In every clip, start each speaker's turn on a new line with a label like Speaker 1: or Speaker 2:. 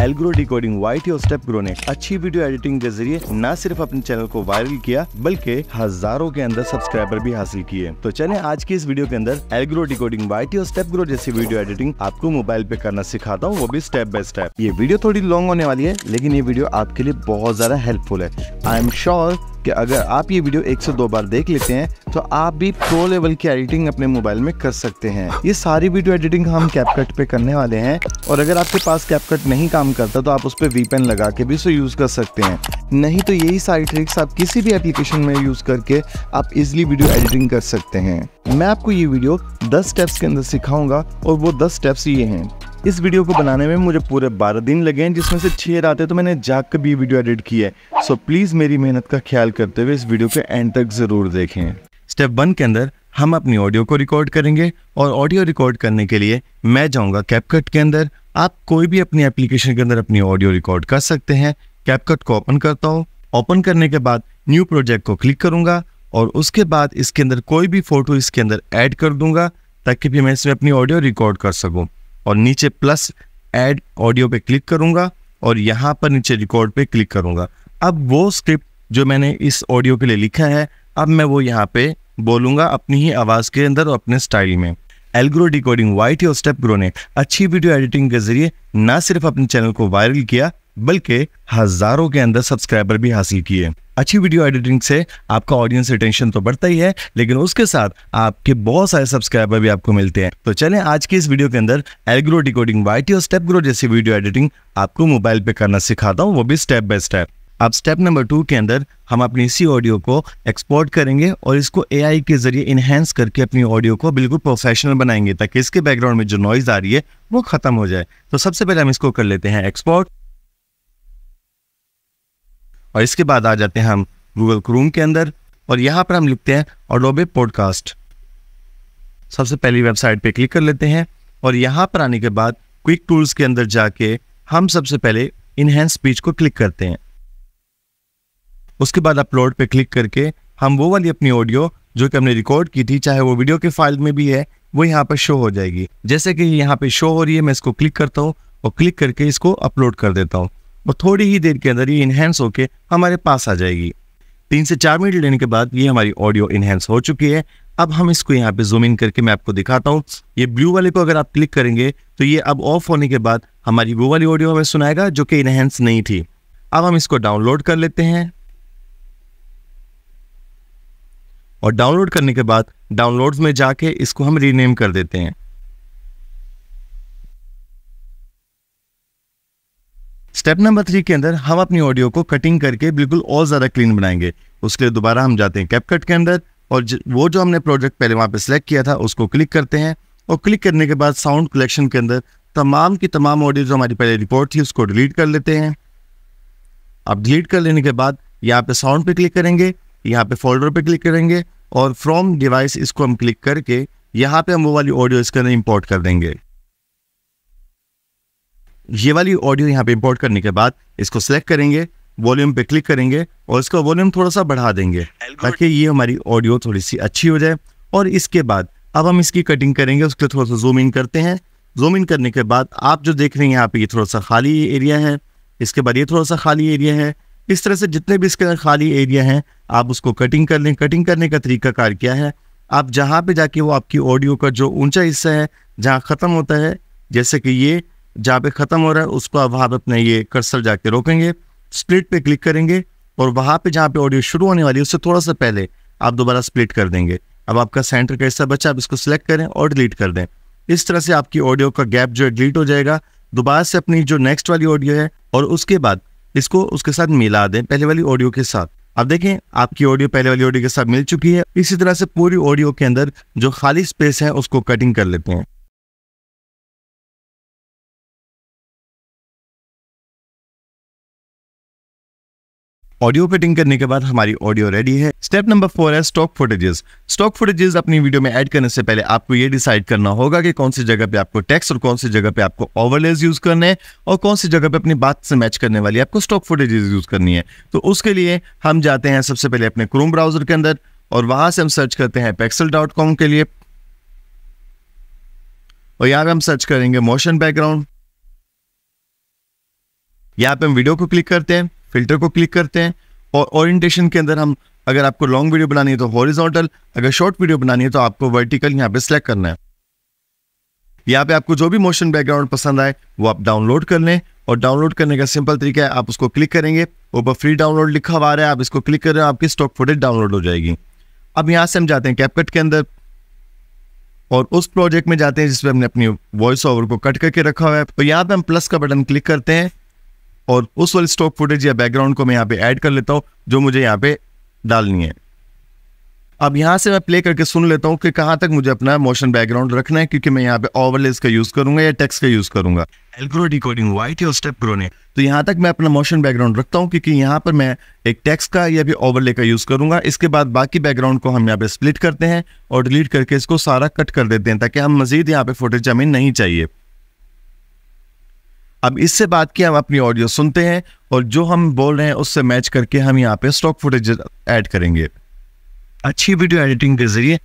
Speaker 1: एलग्रो decoding white और step grow ने अच्छी वीडियो एडिटिंग के जरिए न सिर्फ अपने चैनल को वायरल किया बल्कि हजारों के अंदर सब्सक्राइबर भी हासिल किए तो चले आज की इस वीडियो के अंदर एल्ग्रो डिकोडिंग वाइट और स्टेप ग्रो जैसी वीडियो एडिटिंग आपको मोबाइल पे करना सिखाता हूँ वो भी स्टेप बाय स्टेप ये वीडियो थोड़ी लॉन्ग होने वाली है लेकिन ये वीडियो आपके लिए बहुत ज्यादा हेल्पफुल है आई एम श्योर कि अगर आप ये वीडियो एक से दो बार देख लेते हैं तो आप भी प्रो लेवल की एडिटिंग अपने मोबाइल में कर सकते हैं ये सारी वीडियो एडिटिंग हम कैपकट पे करने वाले हैं और अगर आपके पास कैपकट नहीं काम करता तो आप उस पर वीपेन लगा के भी उसे यूज़ कर सकते हैं नहीं तो यही सारी ट्रिक्स आप किसी भी एप्लीकेशन में यूज़ करके आप इजिली वीडियो एडिटिंग कर सकते हैं मैं आपको ये वीडियो दस स्टेप्स के अंदर सिखाऊंगा और वो दस स्टेप्स ये हैं इस वीडियो को बनाने में मुझे पूरे बारह दिन लगे हैं जिसमें से छः रातें तो मैंने जाग कर भी वीडियो एडिट की है सो प्लीज़ मेरी मेहनत का ख्याल करते हुए इस वीडियो के एंड तक ज़रूर देखें स्टेप वन के अंदर हम अपनी ऑडियो को रिकॉर्ड करेंगे और ऑडियो रिकॉर्ड करने के लिए मैं जाऊँगा कैपकट के अंदर आप कोई भी अपनी एप्लीकेशन के अंदर अपनी ऑडियो रिकॉर्ड कर सकते हैं कैपकट को ओपन करता हूँ ओपन करने के बाद न्यू प्रोजेक्ट को क्लिक करूंगा और उसके बाद इसके अंदर कोई भी फ़ोटो इसके अंदर ऐड कर दूंगा ताकि भी मैं इसमें अपनी ऑडियो रिकॉर्ड कर सकूं और नीचे प्लस एड ऑडियो पे क्लिक करूंगा और यहाँ पर नीचे रिकॉर्ड पे क्लिक करूंगा अब वो स्क्रिप्ट जो मैंने इस ऑडियो के लिए लिखा है अब मैं वो यहाँ पे बोलूंगा अपनी ही आवाज़ के अंदर और अपने स्टाइल में एलग्रो decoding white your step grow ने अच्छी वीडियो एडिटिंग के जरिए ना सिर्फ अपने चैनल को वायरल किया बल्कि हजारों के अंदर सब्सक्राइबर भी हासिल किए अच्छी वीडियो एडिटिंग से आपका ऑडियंस रिटेंशन तो बढ़ता ही है लेकिन उसके साथ आपके बहुत सारे सब्सक्राइबर भी आपको मिलते हैं तो चलें आज के इस वीडियो के अंदर एलग्रो डिकोडिंग वाइटी और स्टेप ग्रो जैसी वीडियो एडिटिंग आपको मोबाइल पे करना सिखाता हूँ वो भी स्टेप बाय स्टेप अब स्टेप नंबर टू के अंदर हम अपनी इसी ऑडियो को एक्सपोर्ट करेंगे और इसको एआई के जरिए इन्हेंस करके अपनी ऑडियो को बिल्कुल प्रोफेशनल बनाएंगे ताकि इसके बैकग्राउंड में जो नॉइज आ रही है वो खत्म हो जाए तो सबसे पहले हम इसको कर लेते हैं एक्सपोर्ट और इसके बाद आ जाते हैं हम गूगल क्रूम के अंदर और यहाँ पर हम लिखते हैं ऑडोबे पॉडकास्ट सबसे पहली वेबसाइट पे क्लिक कर लेते हैं और यहाँ पर आने के बाद क्विक टूल्स के अंदर जाके हम सबसे पहले इनहेंस स्पीच को क्लिक करते हैं उसके बाद अपलोड पे क्लिक करके हम वो वाली अपनी ऑडियो जो कि हमने रिकॉर्ड की थी चाहे वो वीडियो के फाइल में भी है वो यहाँ पर शो हो जाएगी जैसे कि यहाँ पे शो हो रही है मैं इसको क्लिक करता हूँ और क्लिक करके इसको अपलोड कर देता हूँ और थोड़ी ही देर के अंदर ये इन्हेंस होकर हमारे पास आ जाएगी तीन से चार मिनट लेने के बाद ये हमारी ऑडियो इन्हेंस हो चुकी है अब हम इसको यहाँ पे जूम इन करके मैं आपको दिखाता हूँ ये ब्लू वाले को अगर आप क्लिक करेंगे तो ये अब ऑफ होने के बाद हमारी वो वाली ऑडियो हमें सुनाएगा जो कि इनहेंस नहीं थी अब हम इसको डाउनलोड कर लेते हैं और डाउनलोड करने के बाद डाउनलोड्स में जाके इसको हम रीनेम कर देते हैं स्टेप नंबर थ्री के अंदर हम अपनी ऑडियो को कटिंग करके बिल्कुल और ज़्यादा क्लीन बनाएंगे उसके लिए दोबारा हम जाते हैं कैपकट के अंदर और वो जो हमने प्रोजेक्ट पहले वहां पे सिलेक्ट किया था उसको क्लिक करते हैं और क्लिक करने के बाद साउंड कलेक्शन के अंदर तमाम की तमाम ऑडियो जो हमारी पहले रिपोर्ट थी उसको डिलीट कर लेते हैं अब डिलीट कर लेने के बाद यहाँ पे साउंड पे क्लिक करेंगे यहाँ पे फोल्डर पे क्लिक करेंगे और फ्रॉम डिवाइस इसको हम क्लिक करके यहाँ पे हम वो वाली ऑडियो इसके अंदर इम्पोर्ट कर देंगे ये वाली ऑडियो यहाँ पे इंपोर्ट करने के बाद इसको सेलेक्ट करेंगे वॉल्यूम पे क्लिक करेंगे और इसका वॉल्यूम थोड़ा सा बढ़ा देंगे ताकि ये हमारी ऑडियो थोड़ी सी अच्छी हो जाए और इसके बाद अब हम इसकी कटिंग करेंगे उसके थोड़ा सा जूम इन करते हैं जूम इन करने के बाद आप जो देख रहे हैं यहाँ पे ये थोड़ा सा खाली एरिया है इसके बाद ये थोड़ा सा खाली एरिया है इस तरह से जितने भी इसके खाली एरिया हैं आप उसको कटिंग कर लें कटिंग करने का तरीका कार क्या है आप जहाँ पे जाके वो आपकी ऑडियो का जो ऊंचा हिस्सा है जहाँ ख़त्म होता है जैसे कि ये जहाँ पे ख़त्म हो रहा है उसको अब आप अपने ये कर्सल जाके रोकेंगे स्प्लिट पे क्लिक करेंगे और वहाँ पे जहाँ पे ऑडियो शुरू होने वाली है उससे थोड़ा सा पहले आप दोबारा स्प्लिट कर देंगे अब आपका सेंटर का हिस्सा बचा आप इसको सिलेक्ट करें और डिलीट कर दें इस तरह से आपकी ऑडियो का गैप जो है डिलीट हो जाएगा दोबारा से अपनी जो नेक्स्ट वाली ऑडियो है और उसके बाद इसको उसके साथ मिला दें पहले वाली ऑडियो के साथ अब देखें आपकी ऑडियो पहले वाली ऑडियो के साथ मिल चुकी है इसी तरह से पूरी ऑडियो के अंदर जो खाली स्पेस है उसको कटिंग कर लेते हैं ऑडियो फिटिंग करने के बाद हमारी ऑडियो रेडी है स्टेप नंबर फोर है स्टॉक फुटेजेस स्टॉक फुटेजेस अपनी वीडियो में ऐड करने से पहले आपको ये डिसाइड करना होगा कि कौन सी जगह पे आपको टेक्स्ट और कौन सी जगह पे आपको ओवरलेज यूज करने हैं और कौन सी जगह पे अपनी बात से मैच करने वाली आपको स्टॉक फुटेजेस यूज करनी है तो उसके लिए हम जाते हैं सबसे पहले अपने क्रोम ब्राउजर के अंदर और वहां से हम सर्च करते हैं पेक्सल के लिए और यहाँ पे हम सर्च करेंगे मोशन बैकग्राउंड यहाँ पे हम वीडियो को क्लिक करते हैं फिल्टर को क्लिक करते हैं और ओरिएंटेशन के अंदर हम अगर आपको लॉन्ग वीडियो बनानी है तो हॉरिजॉन्टल अगर शॉर्ट वीडियो बनानी है तो आपको वर्टिकल यहाँ पे सिलेक्ट करना है यहाँ पे आपको जो भी मोशन बैकग्राउंड पसंद आए वो आप डाउनलोड कर लें और डाउनलोड करने का सिंपल तरीका है आप उसको क्लिक करेंगे ऊपर फ्री डाउनलोड लिखा हुआ रहा है आप इसको क्लिक कर रहे हो आपकी स्टॉक फुटेज डाउनलोड हो जाएगी अब यहाँ से हम जाते हैं कैपकट के अंदर और उस प्रोजेक्ट में जाते हैं जिसमें हमने अपनी वॉइस ओवर को कट करके रखा हुआ है तो यहाँ पे हम प्लस का बटन क्लिक करते हैं और उस वाली स्टॉक फुटेज या बैकग्राउंड को मैं यहाँ पे ऐड कर लेता हूँ जो मुझे यहाँ पे डालनी है अब यहाँ से मैं प्ले करके सुन लेता हूँ कि कहाँ तक मुझे अपना मोशन बैकग्राउंड रखना है क्योंकि मैं यहाँ पे ओवरलेस का यूज करूंगा या टेक्स्ट का यूज करूंगा एल्ग्रो डिकोडिंग वाइट या स्टेप ग्रोने तो यहाँ तक मैं अपना मोशन बैकग्राउंड रखता हूँ क्योंकि यहाँ पर मैं एक टेक्स्ट का या भी ओवरले का यूज करूंगा इसके बाद बाकी बैकग्राउंड को हम यहाँ पे स्प्लिट करते हैं और डिलीट करके इसको सारा कट कर देते हैं ताकि हम मजीद यहाँ पे फोटेज हमें नहीं चाहिए अब इससे बात की हम अपनी ऑडियो सुनते हैं और जो हम बोल रहे हैं उससे मैच करके हम यहाँ पे स्टॉक फुटेज ऐड करेंगे अच्छी वीडियो एडिटिंग के जरिए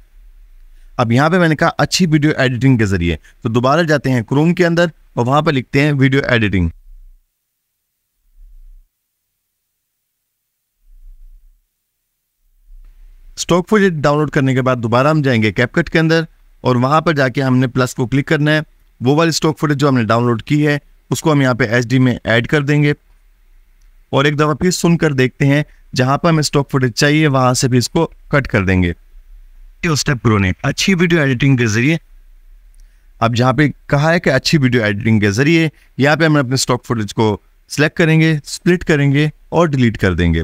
Speaker 1: अब यहाँ पे मैंने कहा अच्छी वीडियो एडिटिंग के जरिए तो दोबारा जाते हैं क्रोम के अंदर और वहां पर लिखते हैं video editing stock footage download करने के बाद दोबारा हम जाएंगे कैपकट के अंदर और वहां पर जाके हमने प्लस को क्लिक करना है वो वाली स्टॉक फुटेज जो हमने डाउनलोड की है उसको हम यहाँ पे एच में ऐड कर देंगे और एक दफ़ा फिर सुनकर देखते हैं जहां पर हमें स्टॉक फुटेज चाहिए वहां से भी इसको कट कर देंगे स्टेप प्रो ने अच्छी वीडियो एडिटिंग के जरिए अब जहाँ पे कहा है कि अच्छी वीडियो एडिटिंग के जरिए यहाँ पे हम अपने स्टॉक फुटेज को सिलेक्ट करेंगे स्प्लिट करेंगे और डिलीट कर देंगे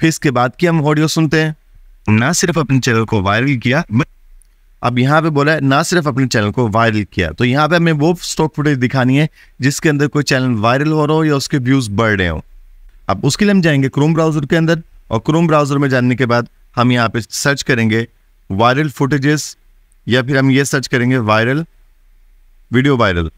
Speaker 1: फिर इसके बाद की हम ऑडियो सुनते हैं ना सिर्फ अपने चैनल को वायरल किया अब यहाँ पे बोला है ना सिर्फ अपने चैनल को वायरल किया तो यहाँ पे हमें वो स्टॉक फुटेज दिखानी है जिसके अंदर कोई चैनल वायरल हो रहा हो या उसके व्यूज़ बढ़ रहे हो अब उसके लिए हम जाएंगे क्रोम ब्राउज़र के अंदर और क्रोम ब्राउज़र में जाने के बाद हम यहाँ पे सर्च करेंगे वायरल फुटेजेस या फिर हम ये सर्च करेंगे वायरल वीडियो वायरल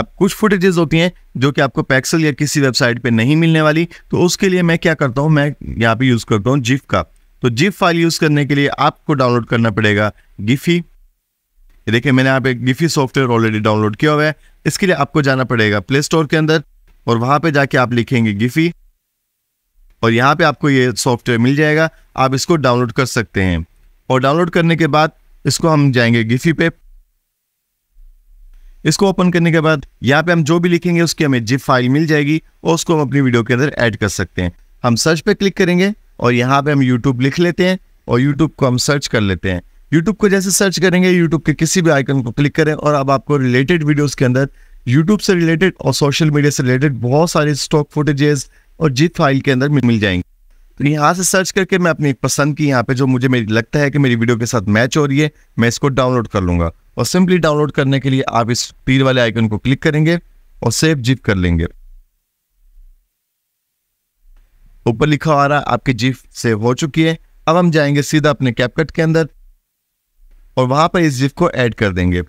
Speaker 1: अब कुछ फुटेजेस होती हैं जो कि आपको पैक्सल या किसी वेबसाइट पे नहीं मिलने वाली तो उसके लिए मैं क्या करता हूँ मैं यहाँ पे यूज़ करता हूँ जिफ का तो जिप फाइल यूज़ करने के लिए आपको डाउनलोड करना पड़ेगा गिफी देखिए मैंने यहाँ पे गिफी सॉफ्टवेयर ऑलरेडी डाउनलोड किया हुआ है इसके लिए आपको जाना पड़ेगा प्ले स्टोर के अंदर और वहां पे जाके आप लिखेंगे गिफी और यहाँ पे आपको ये सॉफ्टवेयर मिल जाएगा आप इसको डाउनलोड कर सकते हैं और डाउनलोड करने के बाद इसको हम जाएंगे गिफी पे इसको ओपन करने के बाद यहाँ पे हम जो भी लिखेंगे उसकी हमें जिप फाइल मिल जाएगी और उसको हम अपनी वीडियो के अंदर ऐड कर सकते हैं हम सर्च पे क्लिक करेंगे और यहाँ पे हम यूट्यूब लिख लेते हैं और यूट्यूब को हम सर्च कर लेते हैं यूट्यूब को जैसे सर्च करेंगे यूट्यूब के किसी भी आइकन को क्लिक करें और अब आपको रिलेटेड वीडियोस के अंदर यूट्यूब से रिलेटेड और सोशल मीडिया से रिलेटेड बहुत सारे स्टॉक फुटेजेस और जीत फाइल के अंदर मिल जाएंगे तो यहाँ से सर्च करके मैं अपनी पसंद की यहाँ पे जो मुझे मेरी लगता है कि मेरी वीडियो के साथ मैच हो रही है मैं इसको डाउनलोड कर लूंगा और सिंपली डाउनलोड करने के लिए आप इस तीर वाले आइकन को क्लिक करेंगे और सेव जिप कर लेंगे ऊपर लिखा आ रहा है आपकी जीफ सेव हो चुकी है अब हम जाएंगे सीधा अपने कैपकट के अंदर और वहां पर इस जीफ को ऐड कर देंगे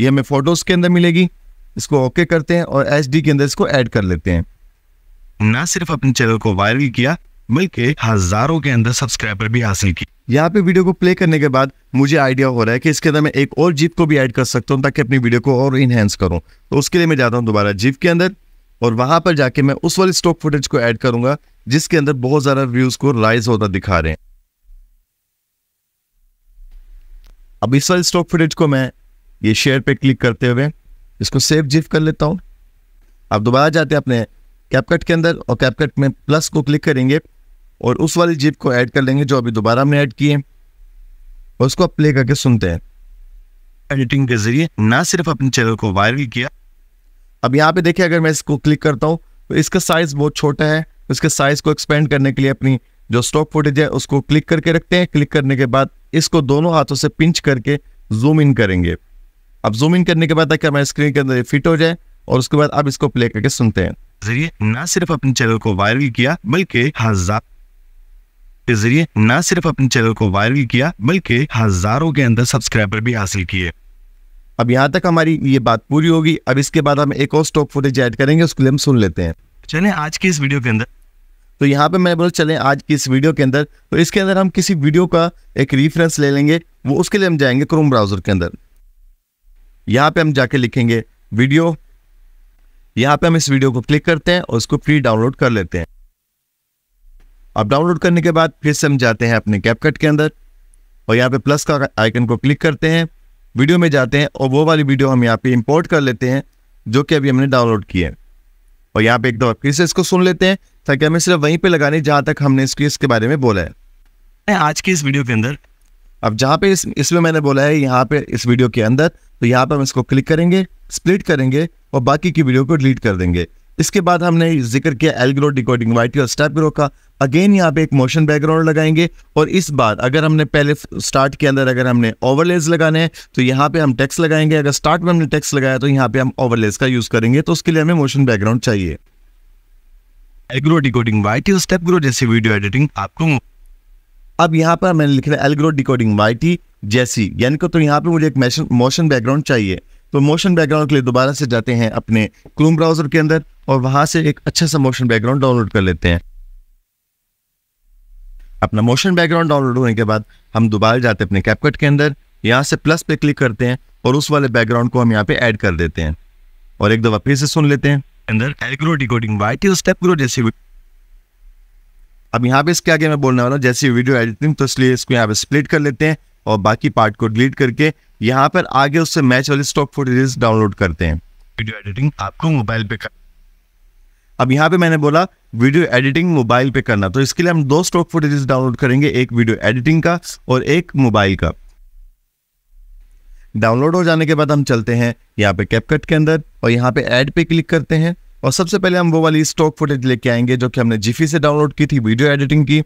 Speaker 1: ये हमें फ़ोटोज़ के अंदर मिलेगी इसको ओके करते हैं और एच के अंदर इसको ऐड कर लेते हैं ना सिर्फ अपने चैनल को वायरल किया बल्कि हजारों के अंदर सब्सक्राइबर भी हासिल की यहाँ पे वीडियो को प्ले करने के बाद मुझे आइडिया हो रहा है कि इसके अंदर मैं एक और जीप को भी ऐड कर सकता हूँ ताकि अपनी वीडियो को और इनहेंस करूँ तो उसके लिए मैं जाता हूँ दोबारा जीप के अंदर और वहां पर जाके मैं उस वाली स्टॉक फुटेज को ऐड करूंगा जिसके अंदर बहुत ज़्यादा व्यूज़ को राइज होता दिखा रहे हैं अब इस वाली स्टॉक फुटेज को मैं ये शेयर पे क्लिक करते हुए इसको सेव जिफ कर लेता हूं आप दोबारा जाते हैं अपने कैपकट के अंदर और कैपकट में प्लस को क्लिक करेंगे और उस वाली जिप को ऐड कर लेंगे जो अभी दोबारा हमने ऐड किए और उसको आप प्ले करके सुनते हैं एडिटिंग के जरिए ना सिर्फ अपने चैनल को वायरल किया अब यहाँ पे देखिए अगर मैं इसको क्लिक करता हूँ तो इसका साइज बहुत छोटा है इसके साइज को एक्सपेंड करने के लिए अपनी जो स्टॉक फुटेज है उसको क्लिक करके रखते हैं क्लिक करने के बाद इसको दोनों हाथों से पिंच करके जूम इन करेंगे अब जूम इन करने के बाद अगर हमारे स्क्रीन के अंदर फिट हो जाए और उसके बाद आप इसको प्ले करके सुनते हैं जरिए ना सिर्फ अपने चैनल को वायरल किया बल्कि हजार के जरिए ना सिर्फ अपने चैनल को वायरल किया बल्कि हजारों के अंदर सब्सक्राइबर भी हासिल किए अब यहाँ तक हमारी ये बात पूरी होगी अब इसके बाद हम एक और स्टॉक फुटेज ऐड करेंगे उसके लिए हम सुन लेते हैं चले आज के इस वीडियो के अंदर तो यहाँ पे मैं बोल चले आज की इस वीडियो के अंदर तो इसके अंदर हम किसी वीडियो का एक रेफरेंस ले लेंगे वो उसके लिए हम जाएंगे क्रोम ब्राउजर के अंदर यहाँ पे हम जाके लिखेंगे वीडियो यहाँ पे हम इस वीडियो को क्लिक करते हैं और उसको फ्री डाउनलोड कर लेते हैं अब डाउनलोड करने के बाद फिर से हम जाते हैं अपने कैपकट के अंदर और यहाँ पे प्लस का आइकन को क्लिक करते हैं वीडियो में जाते हैं और वो वाली वीडियो हम यहाँ पे इंपोर्ट कर लेते हैं जो कि अभी हमने डाउनलोड की है और यहाँ पे एक दो फिर से इसको सुन लेते हैं ताकि हमें सिर्फ वहीं पे लगाने जहाँ तक हमने इसकी इसके बारे में बोला है आज की इस वीडियो के अंदर अब जहाँ पे इस इसमें मैंने बोला है यहाँ पे इस वीडियो के अंदर तो यहाँ पर हम इसको क्लिक करेंगे स्प्लिट करेंगे और बाकी की वीडियो को डिलीट कर देंगे इसके बाद हमने जिक्र किया एलग्रो डिकोडिंग वाइट और स्टेप ग्रो का अगेन यहाँ पे एक मोशन बैकग्राउंड लगाएंगे और इस बार अगर हमने पहले स्टार्ट के अंदर अगर हमने ओवरलेज लगाने हैं तो यहाँ पे हम टेक्स लगाएंगे अगर स्टार्ट में हमने टेक्स लगाया तो यहाँ पे हम ओवरलेज का यूज करेंगे तो उसके लिए हमें मोशन बैकग्राउंड चाहिए एलग्रो डिकोडिंग वाइट स्टेप ग्रो जैसी वीडियो एडिटिंग आपको अब यहाँ पर मैंने लिख रहा है एलग्रो डिकोडिंग वाइटी जैसी यानी को तो यहाँ पे मुझे एक मोशन बैकग्राउंड चाहिए तो मोशन बैकग्राउंड के लिए दोबारा से जाते हैं अपने क्रूम ब्राउजर के अंदर और वहां से एक अच्छा सा मोशन बैकग्राउंड डाउनलोड कर लेते हैं अपना मोशन बैकग्राउंड डाउनलोड होने के बाद हम दोबारा जाते हैं अपने कैपकट के अंदर यहाँ से प्लस पे क्लिक करते हैं और उस वाले बैकग्राउंड को हम यहाँ पे ऐड कर देते हैं और एक दफा फिर से सुन लेते हैं अंदर एग्रो डिकोडिंग स्टेप ग्रो जैसे अब यहाँ पे इसके आगे मैं बोलने वाला हूँ जैसे वीडियो एडिटिंग तो इसलिए इसको यहाँ पे स्प्लिट कर लेते हैं और बाकी पार्ट को डिलीट करके यहाँ पर आगे उससे मैच वाले स्टॉक फुटेजेस डाउनलोड करते हैं वीडियो एडिटिंग आपको मोबाइल पे कर अब यहाँ पे मैंने बोला वीडियो एडिटिंग मोबाइल पे करना तो इसके लिए हम दो स्टॉक फुटेजेस डाउनलोड करेंगे एक वीडियो एडिटिंग का और एक मोबाइल का डाउनलोड हो जाने के बाद हम चलते हैं यहाँ पे कैपकट के अंदर और यहाँ पे ऐड पे क्लिक करते हैं और सबसे पहले हम वो वाली स्टॉक फुटेज लेके आएंगे जो कि हमने जिफी से डाउनलोड की थी वीडियो एडिटिंग की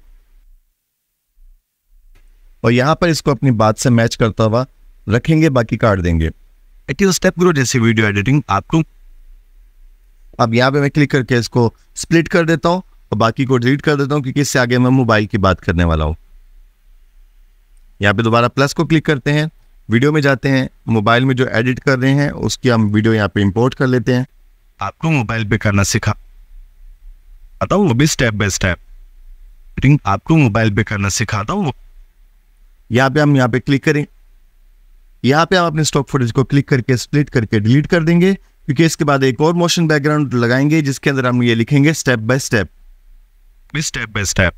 Speaker 1: और यहाँ पर इसको अपनी बात से मैच करता हुआ रखेंगे बाकी काट देंगे स्टेप गुरु जैसे वीडियो एडिटिंग आपको अब यहाँ पे मैं क्लिक करके इसको स्प्लिट कर देता हूँ और बाकी को डिलीट कर देता हूँ क्योंकि इससे आगे मैं मोबाइल की बात करने वाला हूँ यहाँ पे दोबारा प्लस को क्लिक करते हैं वीडियो में जाते हैं मोबाइल में जो एडिट कर रहे हैं उसकी हम वीडियो यहाँ पे इंपोर्ट कर लेते हैं आपको मोबाइल पे करना सिखा आता हूँ वो भी स्टेप बाय स्टेप आपको मोबाइल पे करना सिखाता हूँ यहां पे हम यहां पे क्लिक करें यहां पे हम अपने स्टॉक फुटेज को क्लिक करके स्प्लिट करके डिलीट कर देंगे क्योंकि इसके बाद एक और मोशन बैकग्राउंड लगाएंगे जिसके अंदर हम ये लिखेंगे step by step step by step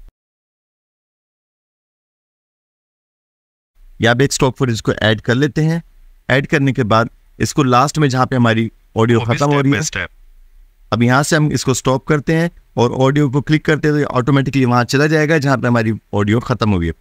Speaker 1: यहां पर एक स्टॉक फुटेज को ऐड कर लेते हैं ऐड करने के बाद इसको लास्ट में जहां पे हमारी ऑडियो oh, खत्म हो रही है अब यहां से हम इसको स्टॉप करते हैं और ऑडियो को क्लिक करते हैं तो ऑटोमेटिकली वहां चला जाएगा जहां पे हमारी ऑडियो खत्म हुई है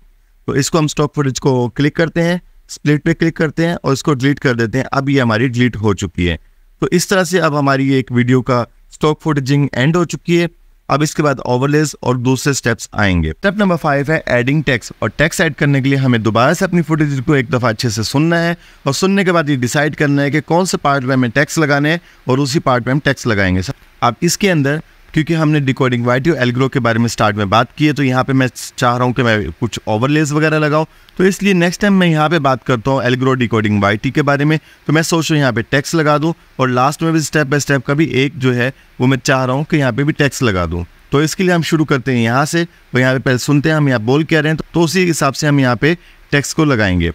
Speaker 1: तो इसको हम स्टॉक फुटेज को क्लिक करते हैं स्प्लिट पे क्लिक करते हैं और इसको डिलीट कर देते हैं अब ये हमारी डिलीट हो चुकी है तो इस तरह से अब हमारी एक वीडियो का स्टॉक फुटेजिंग एंड हो चुकी है अब इसके बाद ओवरलेस और दूसरे स्टेप्स आएंगे स्टेप नंबर फाइव है एडिंग टेक्स और टेक्स ऐड करने के लिए हमें दोबारा से अपनी फुटेज को एक दफ़ा अच्छे से सुनना है और सुनने के बाद ये डिसाइड करना है कि कौन से पार्ट में हमें टैक्स लगाने हैं और उसी पार्ट में हम टैक्स लगाएंगे सर आप इसके अंदर क्योंकि हमने डिकोडिंग वाइट एलग्रो के बारे में स्टार्ट में बात की है तो यहाँ पे मैं चाह रहा हूँ कि मैं कुछ ओवरलेस वगैरह लगाऊँ तो इसलिए नेक्स्ट टाइम मैं यहाँ पे बात करता हूँ एलग्रो डिकोडिंग वाई के बारे में तो मैं सोच रहा हूँ यहाँ पे टैक्स लगा दूँ और लास्ट में भी स्टेप बाय स्टेप का भी एक जो है वो मैं चाह रहा हूँ कि यहाँ पे भी टैक्स लगा दूँ तो इसके लिए हम शुरू करते हैं यहाँ से और यहाँ पे पहले सुनते हैं हम यहाँ बोल क्या रहे हैं तो उसी हिसाब से हम यहाँ पे टैक्स को लगाएंगे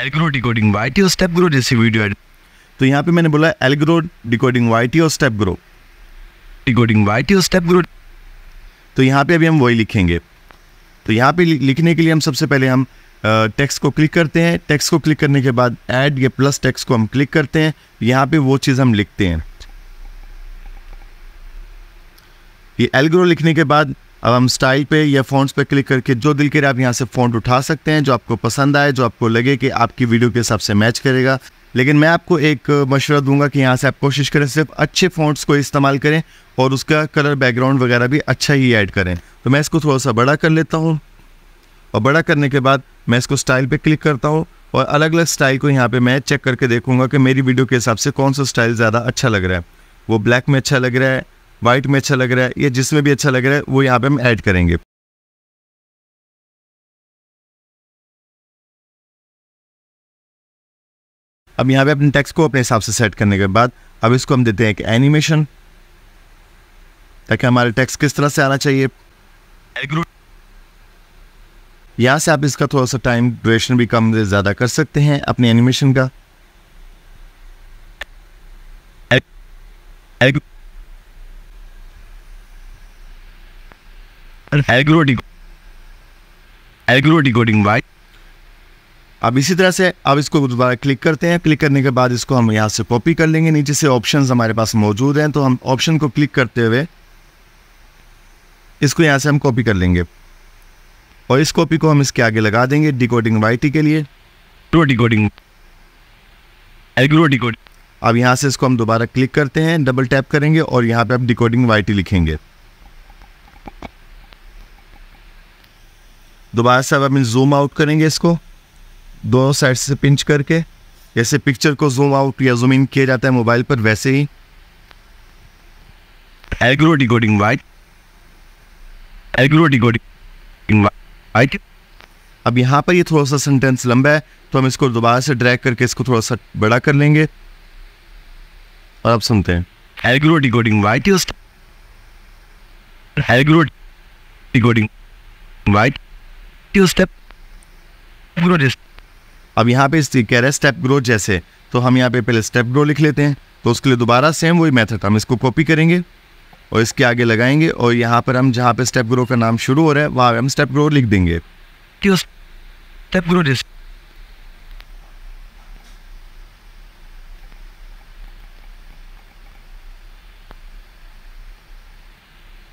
Speaker 1: एलग्रो डिकोडिंग वाई और स्टेप ग्रो जैसी वीडियो तो यहाँ पे मैंने बोला एलग्रो डिकोडिंग वाई और step grow step could invite you step good तो यहाँ पे अभी हम वही लिखेंगे तो यहाँ पे लिखने के लिए हम सबसे पहले हम टेक्स्ट को क्लिक करते हैं टेक्स्ट को क्लिक करने के बाद ऐड या प्लस टेक्स्ट को हम क्लिक करते हैं यहाँ पे वो चीज़ हम लिखते हैं ये एलग्रो लिखने के बाद अब हम स्टाइल पे या फॉन्ट्स पे क्लिक करके जो दिल करे आप यहाँ से फॉन्ट उठा सकते हैं जो आपको पसंद आए जो आपको लगे कि आपकी वीडियो के हिसाब से मैच करेगा लेकिन मैं आपको एक मशवरा दूंगा कि यहाँ से आप कोशिश करें सिर्फ अच्छे फ़ॉन्ट्स को इस्तेमाल करें और उसका कलर बैकग्राउंड वगैरह भी अच्छा ही ऐड करें तो मैं इसको थोड़ा सा बड़ा कर लेता हूँ और बड़ा करने के बाद मैं इसको स्टाइल पे क्लिक करता हूँ और अलग अलग स्टाइल को यहाँ पे मैं चेक करके देखूँगा कि मेरी वीडियो के हिसाब से कौन सा स्टाइल ज़्यादा अच्छा लग रहा है वो ब्लैक में अच्छा लग रहा है वाइट में अच्छा लग रहा है या जिसमें भी अच्छा लग रहा है वो यहाँ पर हम ऐड करेंगे अब यहाँ पे अपने टेक्स्ट को अपने हिसाब से सेट करने के बाद अब इसको हम देते हैं एक एनिमेशन ताकि हमारे टेक्स्ट किस तरह से आना चाहिए यहाँ से आप इसका थोड़ा सा टाइम ड्यूरेशन भी कम ज़्यादा कर सकते हैं अपने एनिमेशन का एग्रो डिकोडिंग वाई अब इसी तरह से अब इसको दोबारा क्लिक करते हैं क्लिक करने के बाद इसको हम यहाँ से कॉपी कर लेंगे नीचे से ऑप्शन हमारे पास मौजूद हैं तो हम ऑप्शन को क्लिक करते हुए इसको यहाँ से हम कॉपी कर लेंगे और इस कॉपी को हम इसके आगे लगा देंगे डिकोडिंग वाई के लिए प्रो डिकोडिंग एग्रो डिकोड अब यहाँ से इसको हम दोबारा क्लिक करते हैं डबल टैप करेंगे और यहाँ पे आप डिकोडिंग वाई लिखेंगे दोबारा से अब हम जूम आउट करेंगे इसको दोनों साइड से पिंच करके जैसे पिक्चर को जूम आउट या जूम इन किया जाता है मोबाइल पर वैसे ही एग्रो डिकोडिंग वाइट एग्रो डिकोडिंग वाइट अब यहाँ पर ये थोड़ा सा सेंटेंस लंबा है तो हम इसको दोबारा से ड्रैग करके इसको थोड़ा सा बड़ा कर लेंगे और अब सुनते हैं एग्रो डिकोडिंग वाइट एग्रो डिकोडिंग वाइट स्टेप एग्रो अब यहाँ पे कह रहे हैं स्टेप ग्रो जैसे तो हम यहाँ पे पहले स्टेप ग्रो लिख लेते हैं तो उसके लिए दोबारा सेम वही मेथड हम इसको कॉपी करेंगे और इसके आगे लगाएंगे और यहाँ पर हम जहाँ पे स्टेप ग्रो का नाम शुरू हो रहा है वहाँ हम स्टेप ग्रो लिख देंगे स्टेप ग्रो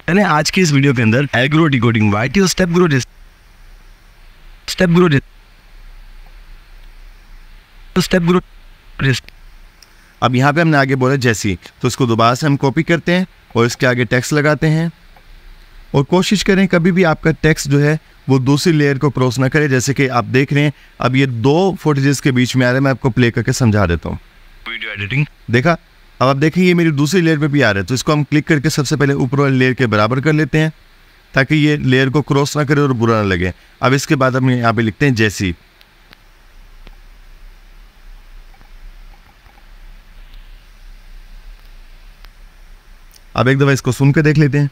Speaker 1: मैंने आज की इस वीडियो के अंदर एग्रो डिकोडिंग टी step grow step grow step तो ग्रुप अब यहाँ पे हमने आगे बोला जैसी तो उसको दोबारा से हम कॉपी करते हैं और इसके आगे टैक्स लगाते हैं और कोशिश करें कभी भी आपका टैक्स जो है वो दूसरी लेयर को क्रॉस ना करे जैसे कि आप देख रहे हैं अब ये दो फोटेजेस के बीच में आ रहे हैं मैं आपको प्ले करके समझा देता हूँ वीडियो एडिटिंग देखा अब आप देखें ये मेरी दूसरी लेयर पे भी आ रहा है तो इसको हम क्लिक करके सबसे पहले ऊपर वाले लेयर के बराबर कर लेते हैं ताकि ये लेयर को क्रॉस ना करे और बुरा ना लगे अब इसके बाद हम यहाँ पे लिखते हैं जैसी अब एक दफा इसको सुन के देख लेते हैं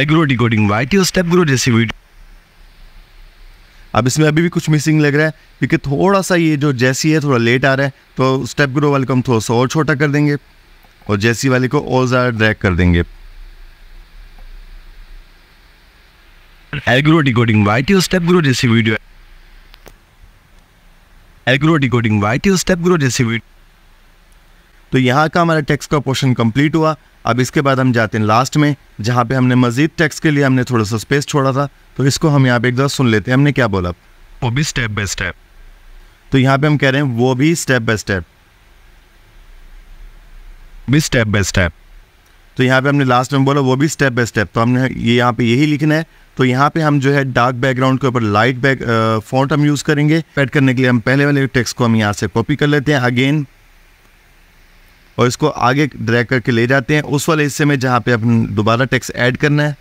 Speaker 1: एग्रो डिकोडिंग वाइट स्टेप ग्रो जैसी वीडियो अब इसमें अभी भी कुछ मिसिंग लग रहा है क्योंकि थोड़ा सा ये जो जैसी है थोड़ा लेट आ रहा है तो स्टेप ग्रो वाले को हम थोड़ा सा और छोटा कर देंगे और जैसी वाले को और ज़्यादा ड्रैक कर देंगे एग्रो डिकोडिंग वाइट स्टेप ग्रो जैसी वीडियो एग्रो डिकोडिंग वाइट स्टेप ग्रो जैसी वीडियो तो यहाँ का हमारा टैक्स का पोर्शन कंप्लीट हुआ अब इसके बाद हम जाते हैं लास्ट में जहाँ पे हमने मजीद टैक्स के लिए हमने थोड़ा सा स्पेस छोड़ा था तो इसको हम यहाँ पे एक दफ़ा सुन लेते हैं हमने क्या बोला वो भी स्टेप बाय स्टेप तो यहाँ पे हम कह रहे हैं वो भी स्टेप बाय स्टेप भी स्टेप बाय स्टेप तो यहाँ पे हमने लास्ट में बोला वो भी स्टेप बाय स्टेप तो हमने ये यहाँ पे यही लिखना है तो यहाँ पे हम जो है डार्क बैकग्राउंड के ऊपर लाइट बैक फॉन्ट हम यूज़ करेंगे पैड करने के लिए हम पहले वाले टेक्स्ट को हम यहाँ से कॉपी कर लेते हैं अगेन और इसको आगे ड्रैग करके ले जाते हैं उस वाले हिस्से में जहाँ पे अपन दोबारा टैक्स ऐड करना है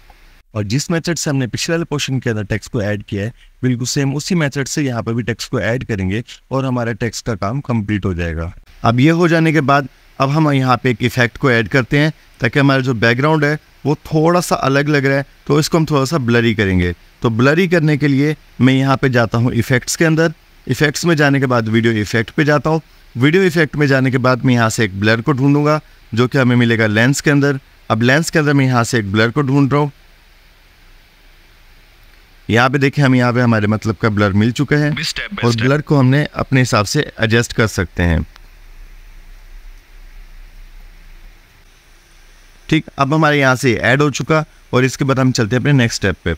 Speaker 1: और जिस मेथड से हमने पिछले वाले पोर्शन के अंदर टैक्स को ऐड किया है बिल्कुल सेम उसी मेथड से यहाँ पर भी टैक्स को ऐड करेंगे और हमारा टैक्स का काम कंप्लीट हो जाएगा अब ये हो जाने के बाद अब हम यहाँ पे एक इफेक्ट को ऐड करते हैं ताकि हमारा जो बैकग्राउंड है वो थोड़ा सा अलग लग रहा है तो इसको हम थोड़ा सा ब्लरी करेंगे तो ब्लरी करने के लिए मैं यहाँ पे जाता हूँ इफेक्ट्स के अंदर इफेक्ट्स में जाने के बाद वीडियो इफेक्ट पे जाता हूँ वीडियो इफेक्ट में जाने के बाद मैं यहाँ से एक ब्लर को ढूंढूंगा जो कि हमें मिलेगा लेंस के अंदर अब लेंस के अंदर मैं यहाँ से एक ब्लर को ढूंढ रहा हूँ यहाँ पे देखें हम यहाँ पे हमारे मतलब का ब्लर मिल चुका है और ब्लर को हमने अपने हिसाब से एडजस्ट कर सकते हैं ठीक अब हमारे यहाँ से ऐड हो चुका और इसके बाद हम चलते हैं अपने नेक्स्ट स्टेप पे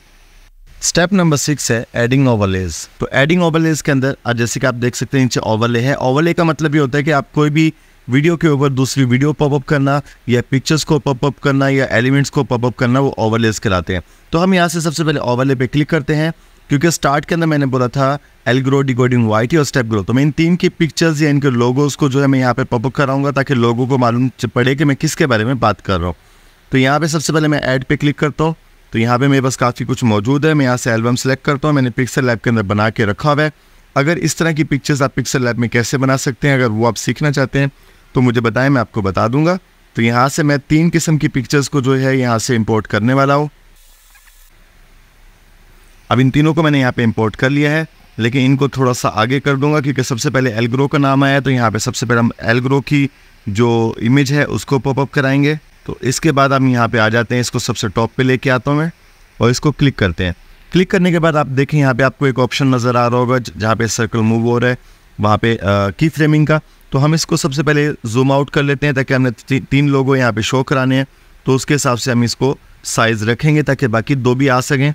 Speaker 1: स्टेप नंबर सिक्स है एडिंग ओवरलेज तो एडिंग ओवरलेज के अंदर जैसे कि आप देख सकते हैं नीचे ओवरले है ओवरले का मतलब ये होता है कि आप कोई भी वीडियो के ऊपर दूसरी वीडियो पॉपअप करना या पिक्चर्स को पॉपअप करना या एलिमेंट्स को पॉपअप करना वो ओवरलेज कराते हैं तो हम यहाँ से सबसे पहले ओवरले पे क्लिक करते हैं क्योंकि स्टार्ट के अंदर मैंने बोला था एलग्रो डिगोडिंग वाइट और स्टेप ग्रो तो मैं इन तीन की पिक्चर्स या इनके लोगोस को जो है मैं यहाँ पे पॉपअप कराऊंगा ताकि लोगों को मालूम पड़े कि मैं किसके बारे में बात कर रहा हूँ तो यहाँ पे सबसे पहले मैं ऐड पे क्लिक करता हूँ तो यहाँ पे मेरे पास काफ़ी कुछ मौजूद है मैं यहाँ से एल्बम सेलेक्ट करता हूँ मैंने पिक्सल लैब के अंदर बना के रखा हुआ है अगर इस तरह की पिक्चर्स आप पिक्सल लैब में कैसे बना सकते हैं अगर वो आप सीखना चाहते हैं तो मुझे बताएं मैं आपको बता दूंगा तो यहाँ से मैं तीन किस्म की पिक्चर्स को जो है यहाँ से इम्पोर्ट करने वाला हूँ अब इन तीनों को मैंने यहाँ पे इम्पोर्ट कर लिया है लेकिन इनको थोड़ा सा आगे कर दूंगा क्योंकि सबसे पहले एलग्रो का नाम आया तो यहाँ पे सबसे पहले हम एलग्रो की जो इमेज है उसको पॉपअप कराएंगे तो इसके बाद हम यहाँ पे आ जाते हैं इसको सबसे टॉप पे लेके आता हूँ मैं और इसको क्लिक करते हैं क्लिक करने के बाद आप देखें यहाँ पे आपको एक ऑप्शन नज़र आ रहा होगा जहाँ पे सर्कल मूव हो रहा है वहाँ पे की फ्रेमिंग का तो हम इसको सबसे पहले जूम आउट कर लेते हैं ताकि हमने ती, तीन लोगों यहाँ पे शो कराने हैं तो उसके हिसाब से हम इसको साइज़ रखेंगे ताकि बाकी दो भी आ सकें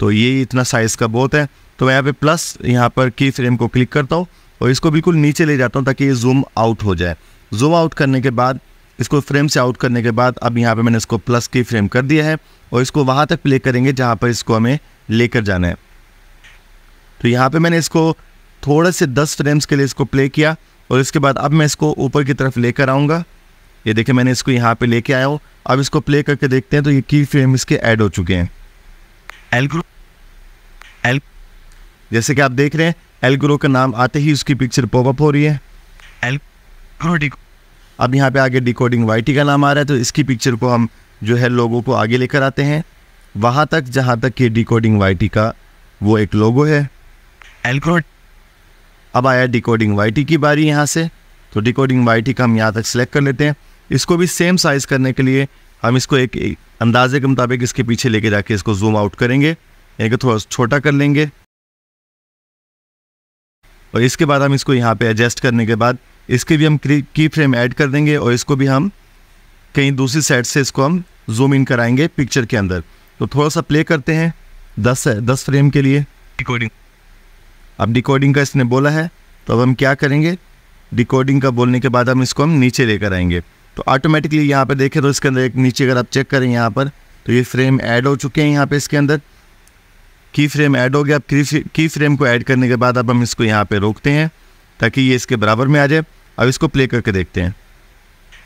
Speaker 1: तो ये इतना साइज़ का बहुत है तो मैं यहाँ पर प्लस यहाँ पर की फ्रेम को क्लिक करता हूँ और इसको बिल्कुल नीचे ले जाता हूँ ताकि ये जूम आउट हो जाए जूम आउट करने के बाद इसको फ्रेम से आउट करने के बाद अब यहाँ पे मैंने इसको प्लस की फ्रेम कर दिया है और इसको वहाँ तक प्ले करेंगे जहाँ पर इसको हमें लेकर जाना है तो यहाँ पे मैंने इसको थोड़े से दस फ्रेम्स के लिए इसको प्ले किया और इसके बाद अब मैं इसको ऊपर की तरफ लेकर आऊँगा ये देखिए मैंने इसको यहाँ पर लेके आया हूँ अब इसको प्ले करके देखते हैं तो ये की फ्रेम इसके ऐड हो चुके हैं एलग्रो एल जैसे कि आप देख रहे हैं एलग्रो का नाम आते ही उसकी पिक्चर पॉपअप हो रही है एल डिको अब यहाँ पे आगे डिकोडिंग वाईटी का नाम आ रहा है तो इसकी पिक्चर को हम जो है लोगों को आगे लेकर आते हैं वहाँ तक जहाँ तक कि डिकोडिंग वाईटी का वो एक लोगो है एल्कोड अब आया डिकोडिंग वाईटी की बारी यहाँ से तो डिकोडिंग वाईटी का हम यहाँ तक सेलेक्ट कर लेते हैं इसको भी सेम साइज़ करने के लिए हम इसको एक, एक अंदाजे के मुताबिक इसके पीछे लेके जाके इसको जूम आउट करेंगे यानी कि थोड़ा छोटा कर लेंगे और इसके बाद हम इसको यहाँ पे एडजस्ट करने के बाद इसके भी हम की फ्रेम ऐड कर देंगे और इसको भी हम कहीं दूसरी साइड से इसको हम जूम इन कराएंगे पिक्चर के अंदर तो थोड़ा सा प्ले करते हैं दस है दस फ्रेम के लिए डिकोडिंग अब डिकोडिंग का इसने बोला है तो अब हम क्या करेंगे डिकोडिंग का बोलने के बाद हम इसको हम नीचे लेकर आएंगे तो ऑटोमेटिकली यहाँ पर देखें तो इसके अंदर एक नीचे अगर आप चेक करें यहाँ पर तो ये फ्रेम ऐड हो चुके हैं यहाँ पर इसके अंदर की फ्रेम ऐड हो गया अब की फ्रेम को ऐड करने के बाद अब हम इसको यहाँ पे रोकते हैं ताकि ये इसके बराबर में आ जाए अब इसको प्ले करके देखते हैं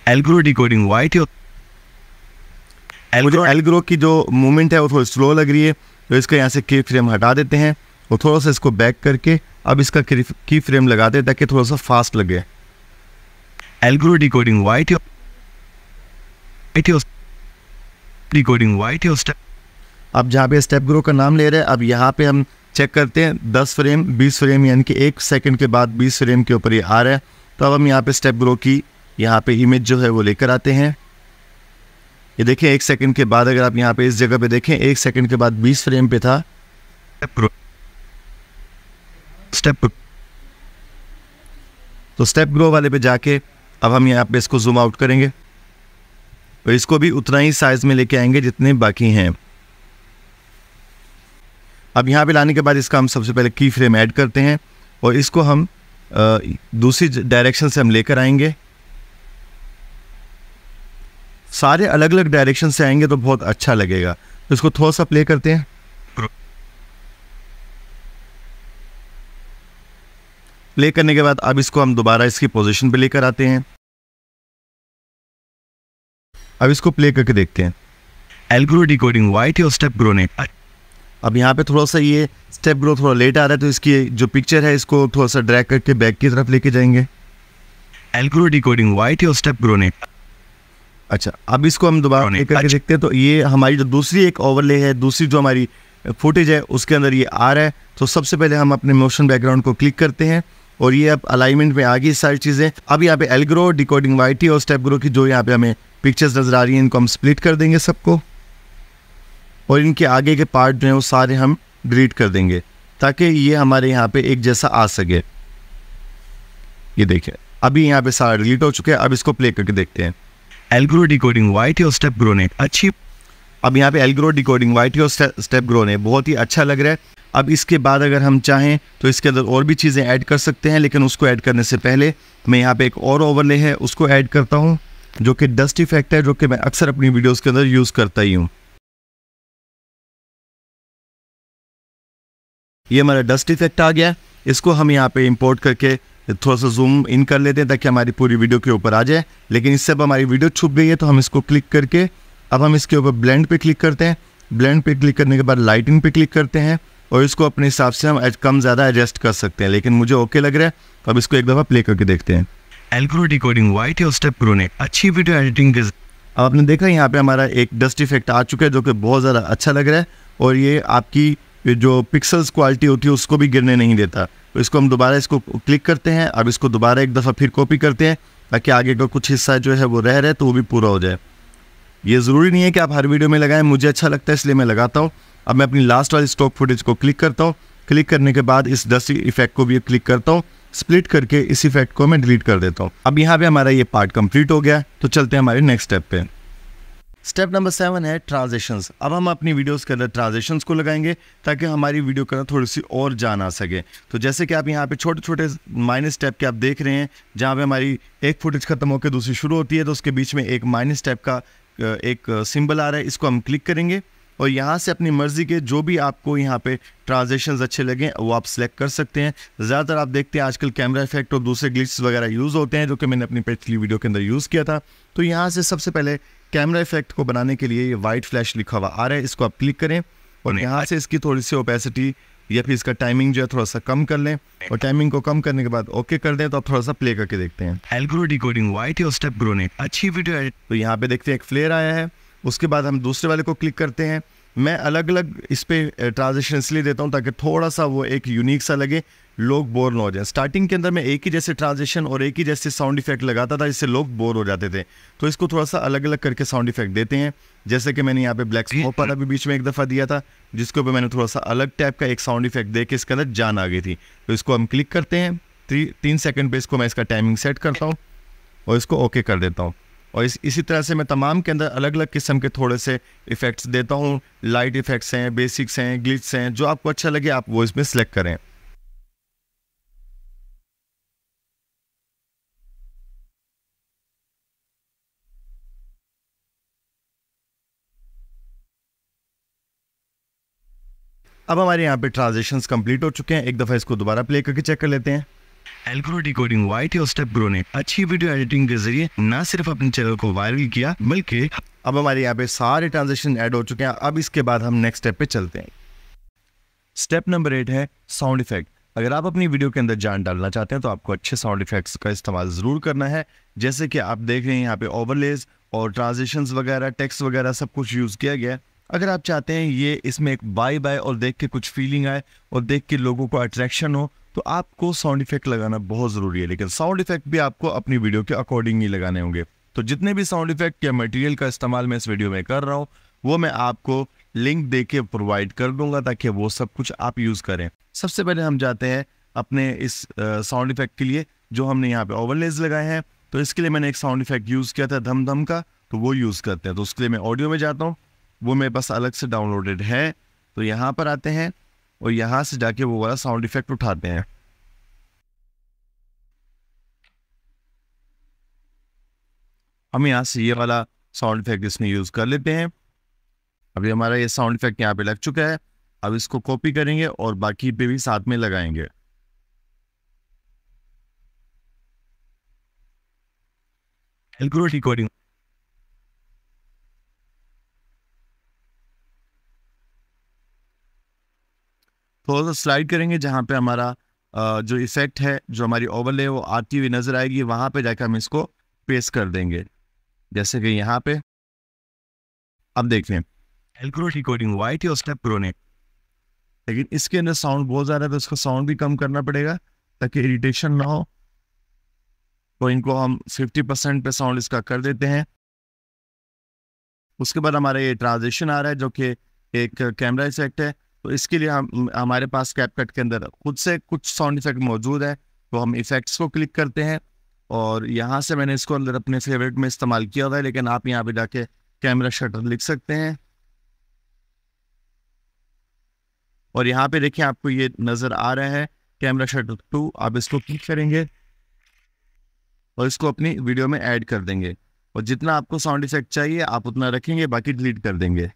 Speaker 1: एलग्रो डिकोडिंग वाइट एलग्रो एलग्रो की जो मूवमेंट है वो थोड़ी स्लो लग रही है तो इसका यहाँ से की फ्रेम हटा देते हैं और थोड़ा सा इसको बैक करके अब इसका की फ्रेम लगा दे ताकि थोड़ा सा फास्ट लगे एलग्रो decoding white decoding white step अब जहाँ पे स्टेप ग्रो का नाम ले रहे हैं अब यहाँ पे हम चेक करते हैं 10 फ्रेम 20 फ्रेम यानी कि एक सेकंड के बाद 20 फ्रेम के ऊपर ये आ रहा है तो अब हम यहाँ पे स्टेप ग्रो की यहाँ पे इमेज जो है वो लेकर आते हैं ये देखें एक सेकंड के बाद अगर आप यहाँ पे इस जगह पे देखें एक सेकंड के बाद 20 फ्रेम पे था स्टेप तो स्टेप ग्रो वाले पे जाके अब हम यहाँ पे इसको जूम आउट करेंगे और इसको भी उतना ही साइज़ में लेके आएंगे जितने बाकी हैं अब यहाँ पे लाने के बाद इसका हम सबसे पहले की फ्रेम ऐड करते हैं और इसको हम दूसरी डायरेक्शन से हम लेकर आएंगे सारे अलग अलग डायरेक्शन से आएंगे तो बहुत अच्छा लगेगा तो इसको थोड़ा सा प्ले करते हैं प्ले करने के बाद अब इसको हम दोबारा इसकी पोजीशन पे लेकर आते हैं अब इसको प्ले करके देखते हैं एल्ग्रो डिकोडिंग वाइट योर स्टेप ग्रोनेट अब यहाँ पे थोड़ा सा ये स्टेप ग्रोथ थोड़ा लेट आ रहा है तो इसकी जो पिक्चर है इसको थोड़ा सा ड्रैग करके बैक की तरफ लेके जाएंगे एल्ग्रो डिकोडिंग वाइट और स्टेप ने अच्छा अब इसको हम दोबारा एक करके अच्छा। देखते हैं तो ये हमारी जो दूसरी एक ओवरले है दूसरी जो हमारी फुटेज है उसके अंदर ये आ रहा है तो सबसे पहले हम अपने मोशन बैकग्राउंड को क्लिक करते हैं और ये अब अलाइनमेंट में आ गई सारी चीज़ें अब यहाँ पे एलग्रो डिकोडिंग वाइटी और स्टेप ग्रो की जो यहाँ पे हमें पिक्चर्स नज़र आ रही हैं इनको हम स्प्लिट कर देंगे सबको और इनके आगे के पार्ट जो हैं वो सारे हम डिलीट कर देंगे ताकि ये हमारे यहाँ पे एक जैसा आ सके ये देखिए अभी यहाँ पे सारा डिलीट हो चुके हैं अब इसको प्ले करके देखते हैं एलग्रो डिकोडिंग वाइट योर स्टेप ग्रोने अच्छी अब यहाँ पे एलग्रो डिकोडिंग वाइट योर स्टेप ग्रोने बहुत ही अच्छा लग रहा है अब इसके बाद अगर हम चाहें तो इसके अंदर और भी चीज़ें ऐड कर सकते हैं लेकिन उसको ऐड करने से पहले मैं यहाँ पे एक और ओवरले है उसको ऐड करता हूँ जो कि डस्ट इफेक्ट है जो कि मैं अक्सर अपनी वीडियोस के अंदर यूज़ करता ही हूँ ये हमारा डस्ट इफेक्ट आ गया इसको हम यहाँ पे इंपोर्ट करके थोड़ा सा जूम इन कर लेते हैं ताकि हमारी पूरी वीडियो के ऊपर आ जाए लेकिन इससे अब हमारी वीडियो छुप गई है तो हम इसको क्लिक करके अब हम इसके ऊपर ब्लेंड पे क्लिक करते हैं ब्लेंड पे क्लिक करने के बाद लाइटिंग पे क्लिक करते हैं और इसको अपने हिसाब से हम कम ज़्यादा एडजस्ट कर सकते हैं लेकिन मुझे ओके लग रहा है तो अब इसको एक दफ़ा प्ले करके देखते हैं एल्क्रो डिकोडिंग वाइट और स्टेप प्रो ने अच्छी वीडियो एडिटिंग अब आपने देखा यहाँ पे हमारा एक डस्ट इफेक्ट आ चुका है जो कि बहुत ज़्यादा अच्छा लग रहा है और ये आपकी जो पिक्सल्स क्वालिटी होती है उसको भी गिरने नहीं देता तो इसको हम दोबारा इसको क्लिक करते हैं अब इसको दोबारा एक दफ़ा फिर कॉपी करते हैं ताकि आगे का कुछ हिस्सा जो है वो रह रहे तो वो भी पूरा हो जाए ये ज़रूरी नहीं है कि आप हर वीडियो में लगाएं मुझे अच्छा लगता है इसलिए मैं लगाता हूँ अब मैं अपनी लास्ट वाली स्टॉक फुटेज को क्लिक करता हूँ क्लिक करने के बाद इस डस्ट इफेक्ट को भी क्लिक करता हूँ स्प्लिट करके इस इफेक्ट को मैं डिलीट कर देता हूँ अब यहाँ पे हमारा ये पार्ट कंप्लीट हो गया तो चलते हैं हमारे नेक्स्ट स्टेप पे स्टेप नंबर सेवन है ट्रांज़ेक्शन अब हम अपनी वीडियोस के अंदर ट्रांज़ेक्शन को लगाएंगे ताकि हमारी वीडियो के अंदर थोड़ी सी और जान आ सके तो जैसे कि आप यहाँ पे छोटे छोटे माइनस स्टेप के आप देख रहे हैं जहाँ पे हमारी एक फुटेज ख़त्म होकर दूसरी शुरू होती है तो उसके बीच में एक माइनस स्टेप का एक सिम्बल आ रहा है इसको हम क्लिक करेंगे और यहाँ से अपनी मर्ज़ी के जो भी आपको यहाँ पे ट्रांजेक्शन अच्छे लगें वो आप सिलेक्ट कर सकते हैं ज़्यादातर आप देखते हैं आजकल कैमरा इफेक्ट और दूसरे ग्लिट्स वगैरह यूज़ होते हैं जो कि मैंने अपनी पिछली वीडियो के अंदर यूज़ किया था तो यहाँ से सबसे पहले कैमरा इफेक्ट को बनाने के लिए ये वाइट फ्लैश लिखा हुआ आ रहा है इसको आप क्लिक करें और यहाँ से इसकी थोड़ी सी ओपेसिटी या फिर इसका टाइमिंग जो है थोड़ा सा कम कर लें और टाइमिंग को कम करने के बाद ओके कर दें तो आप थोड़ा सा प्ले करके देखते हैं एल्ग्रो डिकोडिंग व्हाइट योर स्टेप ग्रो ने अच्छी वीडियो है तो यहाँ पे देखते हैं एक फ्लेयर आया है उसके बाद हम दूसरे वाले को क्लिक करते हैं मैं अलग अलग इस पर ट्रांजेक्शन eh, इसलिए देता हूँ ताकि थोड़ा सा वो एक यूनिक सा लगे लोग बोर ना हो जाए स्टार्टिंग के अंदर मैं एक ही जैसे ट्रांजेक्शन और एक ही जैसे साउंड इफेक्ट लगाता था जिससे लोग बोर हो जाते थे तो इसको थोड़ा सा अलग अलग करके साउंड इफेक्ट देते हैं जैसे कि मैंने यहाँ पे ब्लैक स्मोक वाला भी बीच में एक दफ़ा दिया था जिसके ऊपर मैंने थोड़ा सा अलग टाइप का एक साउंड इफेक्ट दे के इसके अंदर जान आ गई थी तो इसको हम क्लिक करते हैं थ्री तीन सेकेंड पर इसको मैं इसका टाइमिंग सेट करता हूँ और इसको ओके कर देता हूँ और इस इसी तरह से मैं तमाम के अंदर अलग अलग किस्म के थोड़े से इफ़ेक्ट्स देता हूँ लाइट इफ़ेक्ट्स हैं बेसिक्स हैं ग्लिट्स हैं जो आपको अच्छा लगे आप वो इसमें सेलेक्ट करें अब हमारे यहाँ पे ट्रांजेक्शन कम्प्लीट हो चुके हैं एक दफ़ा इसको दोबारा प्ले करके चेक कर लेते हैं एल्गोरो डिकोडिंग वाइट और स्टेप ग्रो ने अच्छी वीडियो एडिटिंग के जरिए न सिर्फ अपने चैनल को वायरल किया बल्कि अब हमारे यहाँ पे सारे ट्रांजेक्शन ऐड हो चुके हैं अब इसके बाद हम नेक्स्ट स्टेप पे चलते हैं स्टेप नंबर एट है साउंड इफेक्ट अगर आप अपनी वीडियो के अंदर जान डालना चाहते हैं तो आपको अच्छे साउंड इफेक्ट्स का इस्तेमाल ज़रूर करना है जैसे कि आप देख रहे हैं यहाँ पे ओवरलेज और ट्रांजेक्शन वगैरह टेक्स्ट वगैरह सब कुछ यूज़ किया गया है अगर आप चाहते हैं ये इसमें एक बाई बाय और देख के कुछ फीलिंग आए और देख के लोगों को अट्रैक्शन हो तो आपको साउंड इफेक्ट लगाना बहुत ज़रूरी है लेकिन साउंड इफेक्ट भी आपको अपनी वीडियो के अकॉर्डिंग ही लगाने होंगे तो जितने भी साउंड इफेक्ट या मटेरियल का इस्तेमाल मैं इस वीडियो में कर रहा हूँ वो मैं आपको लिंक दे के प्रोवाइड कर दूंगा ताकि वो सब कुछ आप यूज़ करें सबसे पहले हम जाते हैं अपने इस साउंड इफेक्ट के लिए जो हमने यहाँ पे ओवरलेज लगाए हैं तो इसके लिए मैंने एक साउंड इफेक्ट यूज़ किया था धम धम का तो वो यूज़ करते हैं तो उसके लिए मैं ऑडियो में जाता हूँ वो मेरे पास अलग से डाउनलोडेड है तो यहाँ पर आते हैं और यहाँ से जाके वो वाला साउंड इफेक्ट उठाते हैं हम यहाँ से ये वाला साउंड इफेक्ट इसमें यूज़ कर लेते हैं अभी हमारा ये साउंड इफेक्ट यहाँ पे लग चुका है अब इसको कॉपी करेंगे और बाकी पे भी साथ में लगाएंगे रिकॉर्डिंग थोड़ा सा स्लाइड करेंगे जहाँ पे हमारा जो इफेक्ट है जो हमारी ओवरले वो आती हुई नज़र आएगी वहां पे जाकर हम इसको पेस कर देंगे जैसे कि यहाँ पे अब देखें रिकॉर्डिंग वाइट स्टेप प्रो ने लेकिन इसके अंदर साउंड बहुत ज़्यादा है तो इसको साउंड भी कम करना पड़ेगा ताकि इरिटेशन ना हो तो इनको हम 50 परसेंट पे साउंड इसका कर देते हैं उसके बाद हमारा ये ट्रांजेक्शन आ रहा है जो कि एक कैमरा इफेक्ट है तो इसके लिए हम हमारे पास कैपकट के अंदर खुद से कुछ साउंड इफेक्ट मौजूद है तो हम इफेक्ट्स को क्लिक करते हैं और यहाँ से मैंने इसको अंदर अपने फेवरेट में इस्तेमाल किया हुआ है लेकिन आप यहाँ पे जाके कैमरा शटर लिख सकते हैं और यहाँ पे देखिए आपको ये नज़र आ रहा है कैमरा शटर टू आप इसको क्लिक करेंगे और इसको अपनी वीडियो में ऐड कर देंगे और जितना आपको साउंड इफेक्ट चाहिए आप उतना रखेंगे बाकी डिलीट कर देंगे